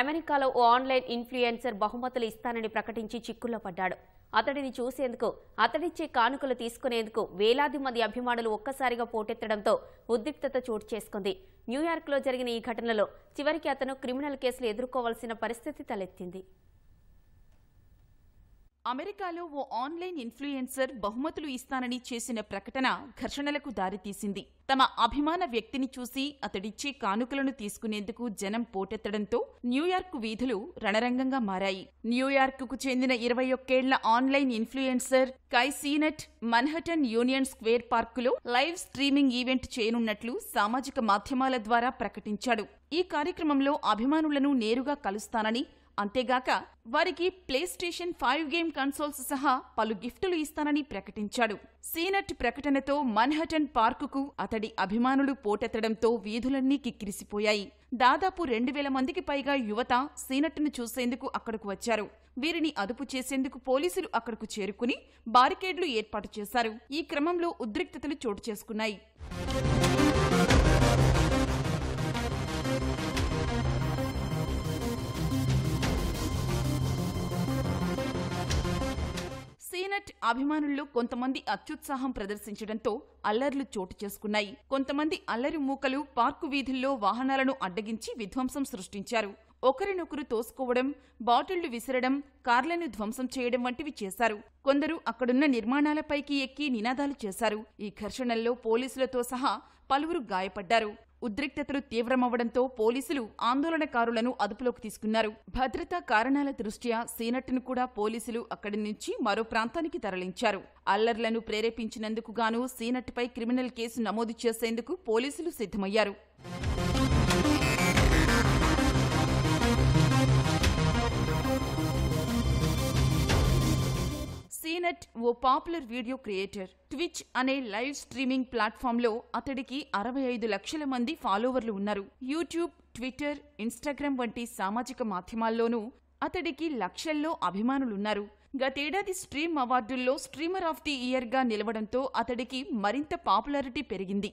అమెరికాలో ఓ online influencer బహుమతులు ఇస్తానని ప్రకటించి చిక్కుల్లో పడ్డాడు అతడిని చూసేందుకు అతడిచ్చే కానుకలు తీసుకునేందుకు వేలాది మంది అభిమానులు ఒక్కసారిగా పోటెత్తడంతో ఉద్రిక్తత చోటు చేసుకుంది న్యూయార్క్లో జరిగిన ఈ ఘటనలో చివరికి అతను క్రిమినల్ కేసులు ఎదుర్కోవాల్సిన పరిస్థితి తలెత్తింది అమెరికాలో ఓ ఆన్లైన్ ఇన్ఫ్లుయెన్సర్ బహుమతులు ఇస్తానని చేసిన ప్రకటన ఘర్షణలకు దారితీసింది తమ అభిమాన వ్యక్తిని చూసి అతడిచ్చే కానుకలను తీసుకునేందుకు జనం పోటెత్తడంతో న్యూయార్క్ వీధులు రణరంగంగా మారాయి న్యూయార్క్కు చెందిన ఇరవై ఒక్కేళ్ల online influencer Kai Cenat Manhattan Union Square పార్కులో లైవ్ స్ట్రీమింగ్ ఈవెంట్ చేయనున్నట్లు సామాజిక మాధ్యమాల ద్వారా ప్రకటించాడు ఈ కార్యక్రమంలో అభిమానులను నేరుగా కలుస్తానని అంతేగాక వారికి PlayStation five game consoles సహా పలు గిఫ్టులు ఇస్తానని ప్రకటించాడు సీనట్ ప్రకటనతో మన్హటన్ పార్కుకు అతడి అభిమానులు పోటెత్తడంతో వీధులన్నీ కిక్కిరిసిపోయాయి దాదాపు రెండు వేల మందికి పైగా యువత సీనట్ను చూసేందుకు అక్కడకు వచ్చారు వీరిని అదుపు చేసేందుకు పోలీసులు అక్కడకు చేరుకుని బారికేడ్లు ఏర్పాటు చేశారు ఈ క్రమంలో ఉద్రిక్తతలు చోటు చేసుకున్నాయి క్రికెట్ అభిమానుల్లో కొంతమంది అత్యుత్సాహం ప్రదర్శించడంతో అల్లర్లు చోటు చేసుకున్నాయి కొంతమంది అల్లరి మూకలు పార్కు వీధుల్లో వాహనాలను అడ్డగించి విధ్వంసం సృష్టించారు ఒకరినొకరు తోసుకోవడం బాటిళ్లు విసిరడం కార్లను ధ్వంసం చేయడం వంటివి చేశారు కొందరు అక్కడున్న నిర్మాణాలపైకి ఎక్కి నినాదాలు చేశారు ఈ ఘర్షణల్లో పోలీసులతో సహా పలువురు గాయపడ్డారు ఉద్రిక్తతలు తీవ్రమవడంతో పోలీసులు ఆందోళనకారులను అదుపులోకి తీసుకున్నారు భద్రతా కారణాల దృష్ట్యా సీనట్ను కూడా పోలీసులు అక్కడి నుంచి మరో ప్రాంతానికి తరలించారు అల్లర్లను ప్రేరేపించినందుకుగాను సీనట్పై క్రిమినల్ కేసు నమోదు చేసేందుకు పోలీసులు సిద్ధమయ్యారు సీనట్ ఓ పాపులర్ వీడియో క్రియేటర్ ట్విచ్ అనే లైవ్ స్ట్రీమింగ్ ప్లాట్ఫామ్లో అతడికి అరవై ఐదు లక్షల మంది ఫాలోవర్లు ఉన్నారు యూట్యూబ్ ట్విట్టర్ ఇన్స్టాగ్రామ్ వంటి సామాజిక మాధ్యమాల్లోనూ అతడికి లక్షల్లో అభిమానులున్నారు గతేడాది స్ట్రీమ్ అవార్డుల్లో స్ట్రీమర్ ఆఫ్ ది ఇయర్గా నిలవడంతో అతడికి మరింత పాపులారిటీ పెరిగింది